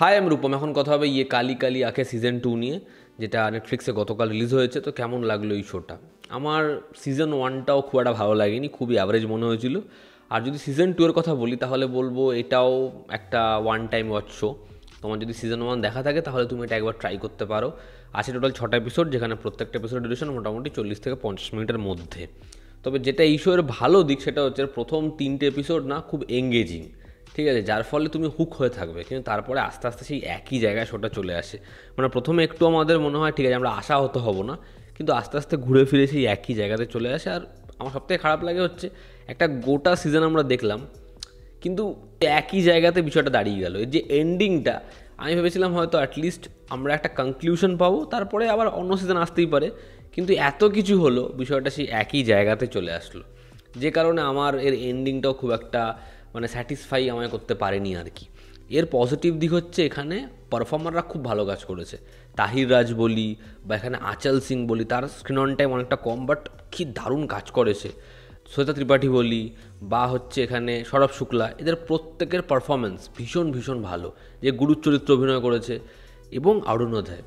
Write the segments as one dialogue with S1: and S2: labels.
S1: high আমি রূপম এখন কথা হবে ইয়ে কালি কালি আঁকে সিজন টু নিয়ে যেটা নেটফ্লিক্সে গতকাল রিলিজ হয়েছে তো কেমন লাগলো এই শোটা আমার সিজন ওয়ানটাও খুব একটা ভালো লাগেনি খুবই অ্যাভারেজ মনে হয়েছিল আর যদি সিজন টু এর কথা বলি তাহলে বলবো এটাও একটা ওয়ান টাইম ওয়াচ শো তোমার যদি সিজন ওয়ান দেখা থাকে তাহলে তুমি এটা একবার ট্রাই করতে পারো আছে টোটাল ছটা এপিসোড যেখানে প্রত্যেকটা এপিসোড ডিউরেশন মোটামুটি চল্লিশ থেকে পঞ্চাশ মিনিটের মধ্যে তবে যেটা এই শোয়ের ভালো দিক সেটা হচ্ছে প্রথম তিনটে এপিসোড না খুব এঙ্গেজিং ঠিক আছে যার ফলে তুমি হুক হয়ে থাকবে কিন্তু তারপরে আস্তে আস্তে সেই একই জায়গায় শোটা চলে আসে মানে প্রথমে একটু আমাদের মনে হয় ঠিক আছে আমরা আশা হতে হবো না কিন্তু আস্তে আস্তে ঘুরে ফিরে সেই একই জায়গাতে চলে আসে আর আমার সবথেকে খারাপ লাগে হচ্ছে একটা গোটা সিজন আমরা দেখলাম কিন্তু একই জায়গাতে বিষয়টা দাঁড়িয়ে গেল যে এন্ডিংটা আমি ভেবেছিলাম হয়তো অ্যাটলিস্ট আমরা একটা কনক্লিউশন পাবো তারপরে আবার অন্য সিজন আসতেই পারে কিন্তু এত কিছু হলো বিষয়টা সেই একই জায়গাতে চলে আসলো যে কারণে আমার এর এন্ডিংটাও খুব একটা মানে স্যাটিসফাই আমায় করতে পারেনি আর কি এর পজিটিভ দিক হচ্ছে এখানে পারফর্মাররা খুব ভালো কাজ করেছে তাহির রাজ বলি বা এখানে আচল সিং বলি তার স্ক্রিন অন টাইম অনেকটা কম বাট কি দারুণ কাজ করেছে শ্বেতা ত্রিপাঠী বলি বা হচ্ছে এখানে সৌরভ শুক্লা এদের প্রত্যেকের পারফরমেন্স ভীষণ ভীষণ ভালো যে গুরুর চরিত্র অভিনয় করেছে এবং অরুণোদয়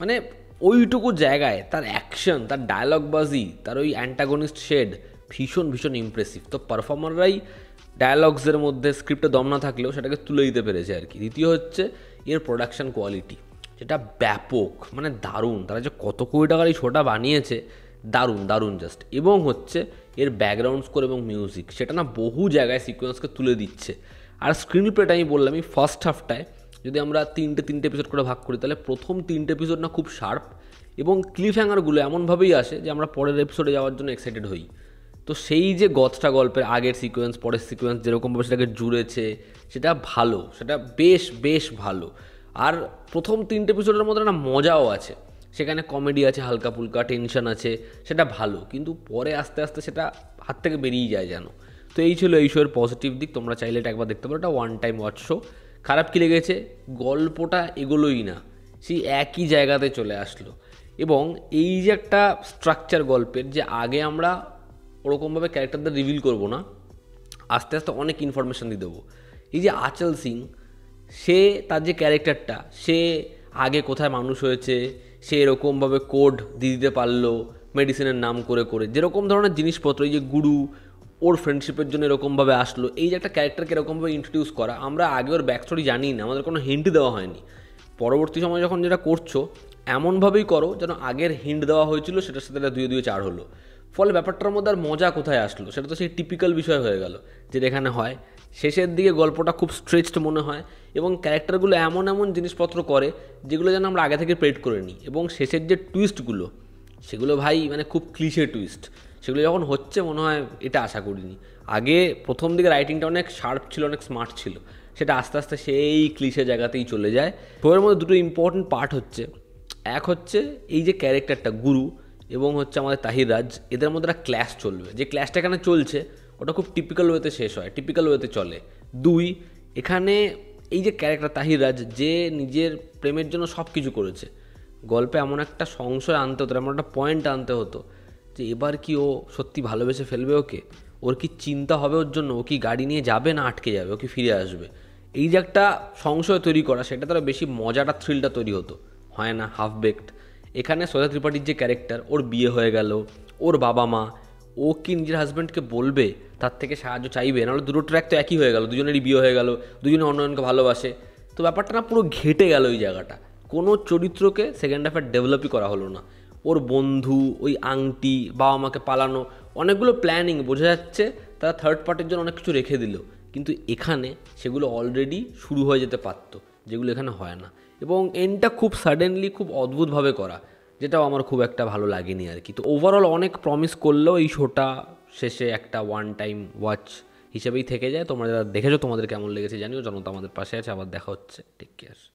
S1: মানে ওইটুকু জায়গায় তার অ্যাকশন তার ডায়লগবাজি তার ওই অ্যান্টাগনিস্ট শেড ভীষণ ভীষণ ইমপ্রেসিভ তো পারফর্মাররাই ডায়ালগসের মধ্যে স্ক্রিপ্টে দম না থাকলেও সেটাকে তুলে দিতে পেরেছে আর কি দ্বিতীয় হচ্ছে এর প্রোডাকশান কোয়ালিটি যেটা ব্যাপক মানে দারুণ তারা যে কত কোটি টাকার এই শোটা বানিয়েছে দারুণ দারুণ জাস্ট এবং হচ্ছে এর ব্যাকগ্রাউন্ড স্কোর এবং মিউজিক সেটা না বহু জায়গায় সিকোয়েন্সকে তুলে দিচ্ছে আর স্ক্রিন প্লেটা আমি বললাম এই ফার্স্ট হাফটায় যদি আমরা তিনটে তিনটে এপিসোড করে ভাগ করি তাহলে প্রথম তিনটে এপিসোড না খুব শার্প এবং ক্লিফ হ্যাঙ্গারগুলো এমনভাবেই আসে যে আমরা পরের এপিসোডে যাওয়ার জন্য এক্সাইটেড হই তো সেই যে গথটা গল্পের আগের সিকোয়েন্স পরের সিকোয়েন্স যেরকমভাবে সেটাকে জুড়েছে সেটা ভালো সেটা বেশ বেশ ভালো আর প্রথম তিনটে এপিসোডের মধ্যে না মজাও আছে সেখানে কমেডি আছে হালকা ফুলকা টেনশন আছে সেটা ভালো কিন্তু পরে আস্তে আস্তে সেটা হাত থেকে বেরিয়ে যায় যেন তো এই ছিল এই শোয়ের পজিটিভ দিক তোমরা চাইলে এটা একবার দেখতে পারো এটা ওয়ান টাইম ওয়াচ শো খারাপ কী লেগেছে গল্পটা এগোলোই না সেই একই জায়গাতে চলে আসলো এবং এই যে একটা স্ট্রাকচার গল্পের যে আগে আমরা ওরকমভাবে ক্যারেক্টারদের রিভিল করব না আস্তে আস্তে অনেক ইনফরমেশান দিয়ে দেবো এই যে আচল সিং সে তার যে ক্যারেক্টারটা সে আগে কোথায় মানুষ হয়েছে সে এরকমভাবে কোড দিয়ে দিতে পারলো মেডিসিনের নাম করে করে যেরকম ধরনের জিনিসপত্র এই যে গুরু ওর ফ্রেন্ডশিপের জন্য এরকমভাবে আসলো এই যে একটা ক্যারেক্টারকে এরকমভাবে ইন্ট্রোডিউস করা আমরা আগে ওর ব্যাক স্টোরি জানি না আমাদের কোনো হিন্ট দেওয়া হয়নি পরবর্তী সময় যখন যেটা করছো এমনভাবেই করো যেন আগের হিন্ট দেওয়া হয়েছিল সেটার সাথে দুয়ে দুয়ে চার হলো ফলে ব্যাপারটার মধ্যে আর মজা কোথায় আসলো সেটা তো সেই টিপিক্যাল বিষয় হয়ে গেল যেটা এখানে হয় শেষের দিকে গল্পটা খুব স্ট্রেচড মনে হয় এবং ক্যারেক্টারগুলো এমন এমন জিনিসপত্র করে যেগুলো যেন আমরা আগে থেকে প্রেড করে নিই এবং শেষের যে টুইস্টগুলো সেগুলো ভাই মানে খুব ক্লিশে টুইস্ট সেগুলো যখন হচ্ছে মনে হয় এটা আশা করিনি আগে প্রথম দিকে রাইটিংটা অনেক শার্প ছিল অনেক স্মার্ট ছিল সেটা আস্তে আস্তে সেই ক্লিশে জায়গাতেই চলে যায় বইয়ের মধ্যে দুটো ইম্পর্টেন্ট পার্ট হচ্ছে এক হচ্ছে এই যে ক্যারেক্টারটা গুরু এবং হচ্ছে আমাদের তাহির রাজ এদের মধ্যে একটা ক্ল্যাশ চলবে যে ক্ল্যাশটা এখানে চলছে ওটা খুব টিপিক্যাল ওয়েতে শেষ হয় টিপিক্যাল ওয়েতে চলে দুই এখানে এই যে ক্যারেক্টার তাহির রাজ যে নিজের প্রেমের জন্য সব কিছু করেছে গল্পে এমন একটা সংশয় আনতে হতো এমন একটা পয়েন্ট আনতে হতো যে এবার কি ও সত্যি ভালোবেসে ফেলবে ওকে ওর কি চিন্তা হবে ওর জন্য ও কি গাড়ি নিয়ে যাবে না আটকে যাবে ও কি ফিরে আসবে এই যে একটা সংশয় তৈরি করা সেটা তারা বেশি মজাটা থ্রিলটা তৈরি হতো হয় না হাফ বেকড এখানে সোজা ত্রিপাঠীর যে ক্যারেক্টার ওর বিয়ে হয়ে গেল ওর বাবা মা ও কি নিজের হাজব্যান্ডকে বলবে তার থেকে সাহায্য চাইবে নাহলে দুটো ট্র্যাক তো একই হয়ে গেল দুজনেরই বিয়ে হয়ে গেল দুজনে অন্যজনকে ভালোবাসে তো ব্যাপারটা না পুরো ঘেটে গেল ওই জায়গাটা কোনো চরিত্রকে সেকেন্ড হাফে ডেভেলপই করা হলো না ওর বন্ধু ওই আংটি বাবা মাকে পালানো অনেকগুলো প্ল্যানিং বোঝা যাচ্ছে তারা থার্ড পার্টির জন্য অনেক কিছু রেখে দিল কিন্তু এখানে সেগুলো অলরেডি শুরু হয়ে যেতে পারত যেগুলো এখানে হয় না এবং এন্ডটা খুব সাডেনলি খুব অদ্ভুতভাবে করা যেটাও আমার খুব একটা ভালো লাগেনি আর কি তো ওভারঅল অনেক প্রমিস করলেও এই শোটা শেষে একটা ওয়ান টাইম ওয়াচ হিসেবেই থেকে যায় তোমরা যারা দেখেছো তোমাদের কেমন লেগেছে জানিও জনতা আমাদের পাশে আছে আবার দেখা হচ্ছে টেক কেয়ার